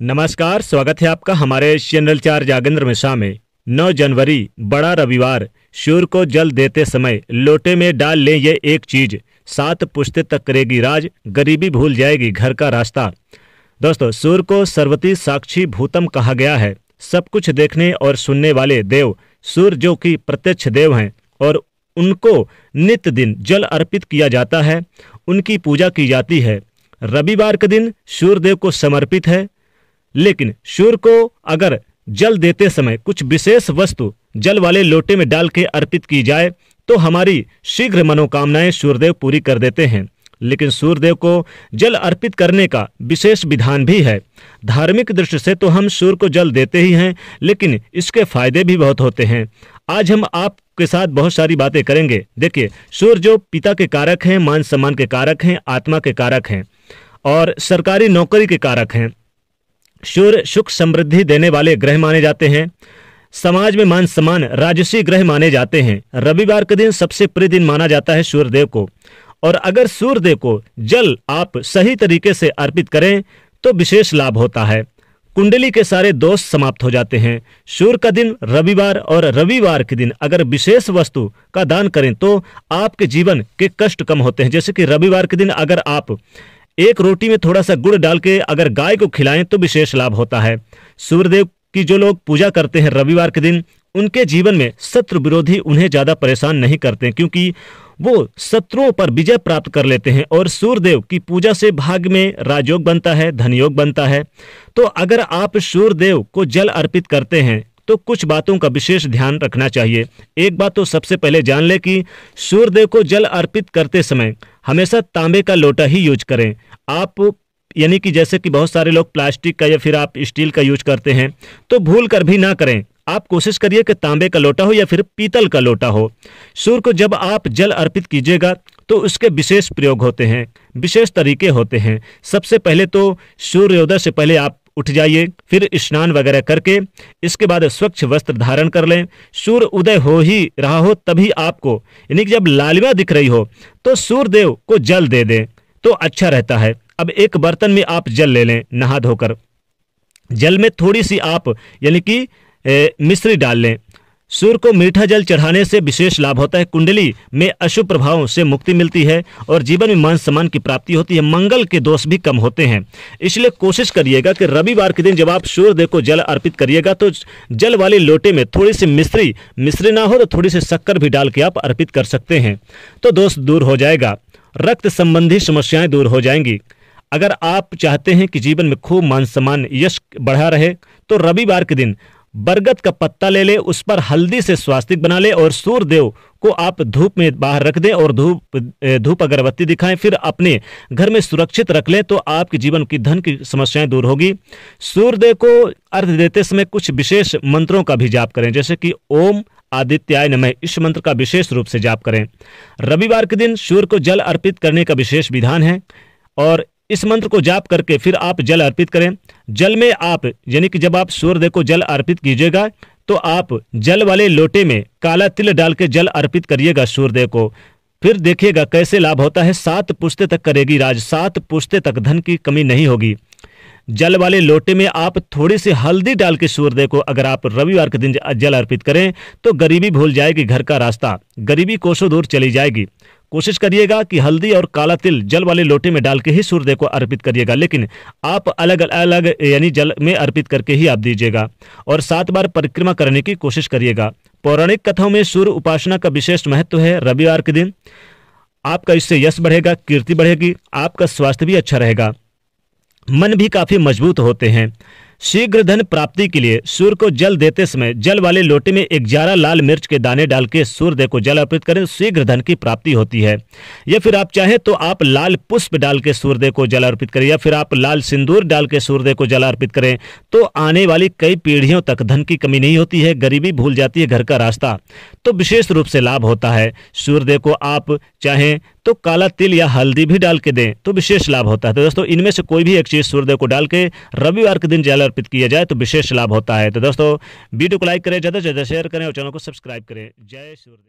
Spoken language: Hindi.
नमस्कार स्वागत है आपका हमारे चैनल चार जागेंद्र मिश्रा में 9 जनवरी बड़ा रविवार सूर्य को जल देते समय लोटे में डाल ले ये एक चीज सात पुश्ते तक करेगी राज गरीबी भूल जाएगी घर का रास्ता दोस्तों सूर्य को सर्वती साक्षी भूतम कहा गया है सब कुछ देखने और सुनने वाले देव सूर्य जो कि प्रत्यक्ष देव हैं और उनको नित्य दिन जल अर्पित किया जाता है उनकी पूजा की जाती है रविवार के दिन सूर्यदेव को समर्पित है लेकिन सूर्य को अगर जल देते समय कुछ विशेष वस्तु जल वाले लोटे में डाल के अर्पित की जाए तो हमारी शीघ्र मनोकामनाएं सूर्यदेव पूरी कर देते हैं लेकिन सूर्यदेव को जल अर्पित करने का विशेष विधान भी है धार्मिक दृष्टि से तो हम सूर्य को जल देते ही हैं लेकिन इसके फायदे भी बहुत होते हैं आज हम आपके साथ बहुत सारी बातें करेंगे देखिए सूर्य जो पिता के कारक हैं मान सम्मान के कारक हैं आत्मा के कारक हैं और सरकारी नौकरी के कारक हैं सूर्य सुख समृद्धि देने वाले ग्रह माने जाते हैं समाज में मान सम्मान राजसी ग्रह माने जाते हैं रविवार के दिन सबसे प्रिय दिन माना जाता है सूर्यदेव को और अगर सूर्यदेव को जल आप सही तरीके से अर्पित करें तो विशेष लाभ होता है कुंडली के सारे दोष समाप्त हो जाते हैं सूर्य का दिन रविवार और रविवार के दिन अगर विशेष वस्तु का दान करें तो आपके जीवन के कष्ट कम होते हैं जैसे कि रविवार के दिन अगर आप एक रोटी में थोड़ा सा गुड़ डाल के अगर गाय को खिलाएं तो विशेष लाभ होता है सूर्यदेव की जो लोग पूजा करते हैं रविवार के दिन उनके जीवन में शत्रु विरोधी उन्हें ज़्यादा परेशान नहीं करते क्योंकि वो शत्रुओं पर विजय प्राप्त कर लेते हैं और सूर्यदेव की पूजा से भाग में राजयोग बनता है धनयोग बनता है तो अगर आप सूर्यदेव को जल अर्पित करते हैं तो कुछ बातों का विशेष ध्यान रखना चाहिए एक बात तो सबसे पहले जान ले कि सूर्यदेव को जल अर्पित करते समय हमेशा तांबे का लोटा ही यूज करें आप यानी कि जैसे कि बहुत सारे लोग प्लास्टिक का या फिर आप स्टील का यूज करते हैं तो भूल कर भी ना करें आप कोशिश करिए कि तांबे का लोटा हो या फिर पीतल का लोटा हो सूर्य को जब आप जल अर्पित कीजिएगा तो उसके विशेष प्रयोग होते हैं विशेष तरीके होते हैं सबसे पहले तो सूर्योदय से पहले आप उठ जाइए फिर स्नान वगैरह करके इसके बाद स्वच्छ वस्त्र धारण कर लें सूर्य उदय हो ही रहा हो तभी आपको यानी कि जब लालिमा दिख रही हो तो सूर्यदेव को जल दे दें तो अच्छा रहता है अब एक बर्तन में आप जल ले लें नहा धोकर जल में थोड़ी सी आप यानी कि मिश्री डाल लें सूर्य को मीठा जल चढ़ाने से विशेष लाभ होता है कुंडली में अशुभ प्रभावों से मुक्ति मिलती है और जीवन में मान सम्मान की प्राप्ति होती है मंगल के दोष भी कम होते हैं इसलिए कोशिश करिएगा कि रविवार के दिन जब आप देव को जल अर्पित करिएगा तो जल वाले लोटे में थोड़ी सी मिश्री मिश्री ना हो तो थोड़ी सी शक्कर भी डाल के आप अर्पित कर सकते हैं तो दोष दूर हो जाएगा रक्त संबंधी समस्याएं दूर हो जाएंगी अगर आप चाहते हैं कि जीवन में खूब मान सम्मान यश बढ़ा रहे तो रविवार के दिन बरगद का पत्ता ले ले उस पर हल्दी से स्वास्तिक बना ले और सूर्यदेव को आप धूप में बाहर रख दें और धूप धूप अगरबत्ती दिखाएं फिर अपने घर में सुरक्षित रख लें तो आपके जीवन की धन की समस्याएं दूर होगी सूर्यदेव को अर्थ देते समय कुछ विशेष मंत्रों का भी जाप करें जैसे कि ओम आदित्याय नमः इस मंत्र का विशेष रूप से जाप करें रविवार के दिन सूर्य को जल अर्पित करने का विशेष विधान है और इस मंत्र को जाप करके फिर आप जल अर्पित करें जल में आप यानी कि जब आप सूर्य को जल अर्पित कीजिएगा तो आप जल वाले लोटे में काला तिल डाल के जल अर्पित करिएगा सूर्यदेव को फिर देखिएगा कैसे लाभ होता है सात पुश्ते तक करेगी राज सात पुश्ते तक धन की कमी नहीं होगी जल वाले लोटे में आप थोड़ी सी हल्दी डाल के सूर्यदेव को अगर आप रविवार के दिन जल अर्पित करें तो गरीबी भूल जाएगी घर का रास्ता गरीबी कोसों दूर चली जाएगी कोशिश करिएगा कि हल्दी और काला तिल जल वाले लोटे में डाल के ही सूर्यदेव को अर्पित करिएगा लेकिन आप अलग अलग यानी जल में अर्पित करके ही आप दीजिएगा और सात बार परिक्रमा करने की कोशिश करिएगा पौराणिक कथाओं में सूर्य उपासना का विशेष महत्व है रविवार के दिन आपका इससे यश बढ़ेगा कीर्ति बढ़ेगी आपका स्वास्थ्य भी अच्छा रहेगा मन भी काफ़ी मजबूत होते हैं शीघ्र धन प्राप्ति के लिए सूर्य को जल देते समय जल वाले लोटे में एक ग्यारह लाल मिर्च के दाने डाल के सूर्यदेव को जल अर्पित करें शीघ्र धन की प्राप्ति होती है या फिर आप चाहें तो आप लाल पुष्प डाल के सूर्यदेव को जल अर्पित करें या फिर आप लाल सिंदूर डाल के सूर्यदेव को जल अर्पित करें तो आने वाली कई पीढ़ियों तक धन की कमी नहीं होती है गरीबी भूल जाती है घर का रास्ता तो विशेष रूप से लाभ होता है सूर्यदेव को आप चाहें तो काला तिल या हल्दी भी डाल के दें तो विशेष लाभ होता है तो दोस्तों इनमें से कोई भी एक चीज़ सूर्यदेव को डाल के रविवार के दिन जल अर्पित किया जाए तो विशेष लाभ होता है तो दोस्तों वीडियो को लाइक करें ज़्यादा से ज़्यादा शेयर करें और चैनल को सब्सक्राइब करें जय सूर्यदेव